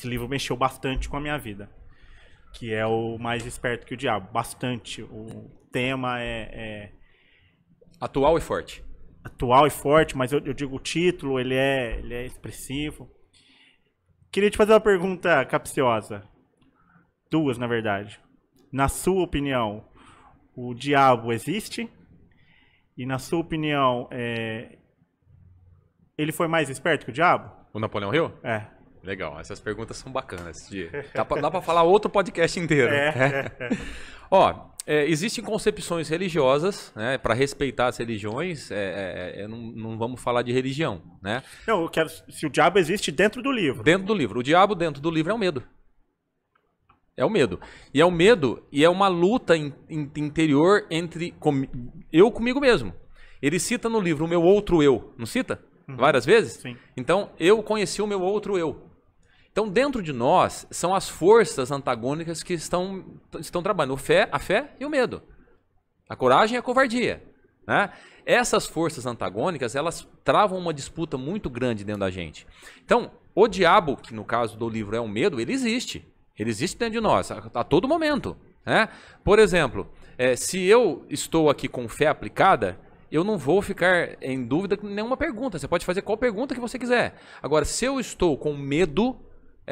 Esse livro mexeu bastante com a minha vida. Que é o Mais Esperto que o Diabo. Bastante. O tema é. é... Atual e forte. Atual e forte, mas eu, eu digo o título, ele é, ele é expressivo. Queria te fazer uma pergunta capciosa. Duas, na verdade. Na sua opinião, o diabo existe? E na sua opinião, é... ele foi mais esperto que o diabo? O Napoleão Hill? É. Legal, essas perguntas são bacanas. Dá para falar outro podcast inteiro. É. É. Ó, é, existem concepções religiosas, né? Para respeitar as religiões, é, é, é, não, não, vamos falar de religião, né? Não, eu quero se o diabo existe dentro do livro. Dentro do livro. O diabo dentro do livro é o medo. É o medo. E é o medo e é uma luta in, in, interior entre com, eu comigo mesmo. Ele cita no livro o meu outro eu, não cita? Uhum. Várias vezes? Sim. Então, eu conheci o meu outro eu. Então, dentro de nós, são as forças antagônicas que estão, estão trabalhando: fé, a fé e o medo. A coragem e a covardia. Né? Essas forças antagônicas, elas travam uma disputa muito grande dentro da gente. Então, o diabo, que no caso do livro é o medo, ele existe. Ele existe dentro de nós, a, a todo momento. Né? Por exemplo, é, se eu estou aqui com fé aplicada, eu não vou ficar em dúvida com nenhuma pergunta. Você pode fazer qual pergunta que você quiser. Agora, se eu estou com medo,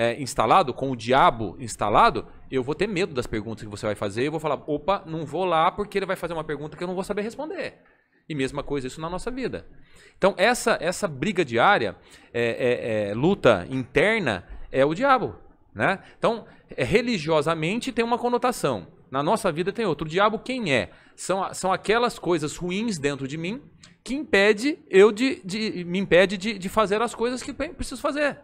é, instalado, com o diabo instalado, eu vou ter medo das perguntas que você vai fazer. Eu vou falar, opa, não vou lá porque ele vai fazer uma pergunta que eu não vou saber responder. E mesma coisa isso na nossa vida. Então essa essa briga diária, é, é, é luta interna é o diabo, né? Então é, religiosamente tem uma conotação. Na nossa vida tem outro. O diabo quem é? São, são aquelas coisas ruins dentro de mim que impede eu de, de me impede de, de fazer as coisas que preciso fazer.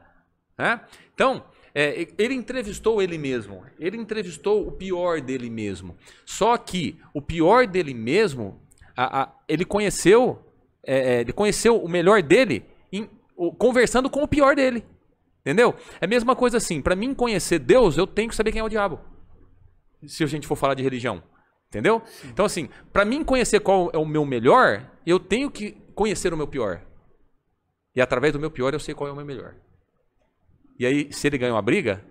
Né? Então, é, ele entrevistou ele mesmo. Ele entrevistou o pior dele mesmo. Só que o pior dele mesmo, a, a, ele conheceu, é, é ele conheceu o melhor dele em, o, conversando com o pior dele. Entendeu? É a mesma coisa assim. Para mim conhecer Deus, eu tenho que saber quem é o diabo. Se a gente for falar de religião, entendeu? Sim. Então assim, para mim conhecer qual é o meu melhor, eu tenho que conhecer o meu pior. E através do meu pior eu sei qual é o meu melhor. E aí, se ele ganhou a briga,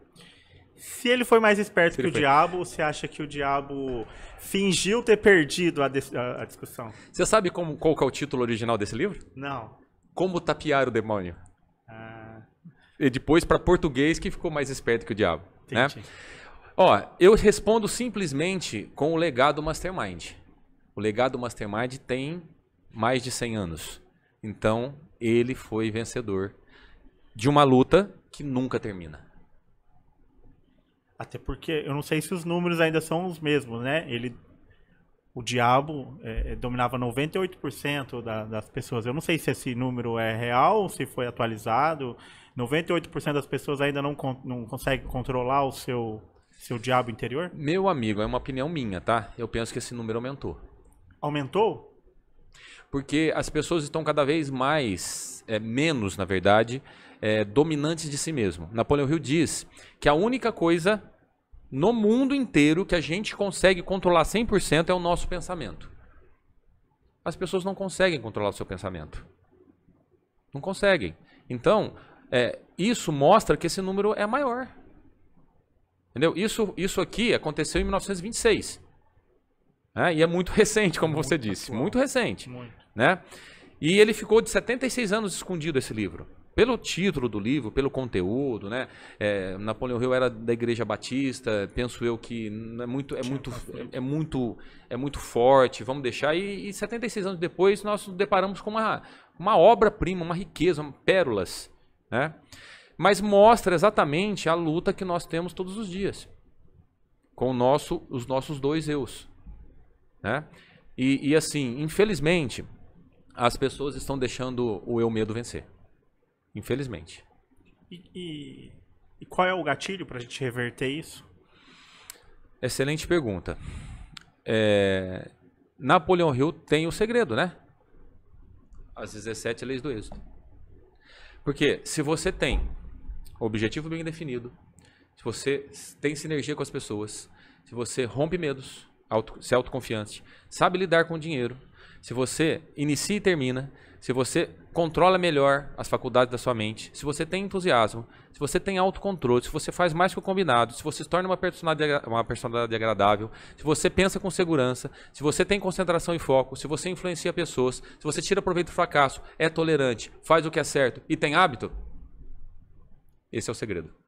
se ele foi mais esperto que o foi. diabo, você acha que o diabo fingiu ter perdido a, a, a discussão? Você sabe como, qual é o título original desse livro? Não. Como tapear o demônio. Ah. E depois para português que ficou mais esperto que o diabo. Né? Ó, eu respondo simplesmente com o legado Mastermind. O legado Mastermind tem mais de 100 anos. Então, ele foi vencedor de uma luta que nunca termina. Até porque eu não sei se os números ainda são os mesmos, né? Ele, o diabo é, é dominava 98% da, das pessoas. Eu não sei se esse número é real, se foi atualizado. 98% das pessoas ainda não, não consegue controlar o seu, seu diabo interior? Meu amigo, é uma opinião minha, tá? Eu penso que esse número aumentou. Aumentou? Porque as pessoas estão cada vez mais, é, menos na verdade, é, dominantes de si mesmo. Napoleão Hill diz que a única coisa no mundo inteiro que a gente consegue controlar 100% é o nosso pensamento. As pessoas não conseguem controlar o seu pensamento. Não conseguem. Então, é, isso mostra que esse número é maior. Entendeu? Isso, isso aqui aconteceu em 1926. Né? E é muito recente, como muito você disse. Atual. Muito recente. Muito. Né? E ele ficou de 76 anos escondido esse livro. Pelo título do livro, pelo conteúdo, né? É, Napoleão Hill era da Igreja Batista, penso eu que é muito, é muito, é, é muito, é muito forte, vamos deixar. E, e 76 anos depois nós nos deparamos com uma, uma obra-prima, uma riqueza, uma, pérolas, né? Mas mostra exatamente a luta que nós temos todos os dias com nosso, os nossos dois eus. Né? E, e assim, infelizmente, as pessoas estão deixando o eu medo vencer. Infelizmente. E, e, e qual é o gatilho para a gente reverter isso? Excelente pergunta. É, Napoleão Hill tem o segredo, né? As 17 leis do êxito. Porque se você tem objetivo bem definido, se você tem sinergia com as pessoas, se você rompe medos, auto, ser autoconfiante, sabe lidar com o dinheiro, se você inicia e termina, se você controla melhor as faculdades da sua mente, se você tem entusiasmo, se você tem autocontrole, se você faz mais que o combinado, se você se torna uma personalidade, uma personalidade agradável, se você pensa com segurança, se você tem concentração e foco, se você influencia pessoas, se você tira proveito do fracasso, é tolerante, faz o que é certo e tem hábito, esse é o segredo.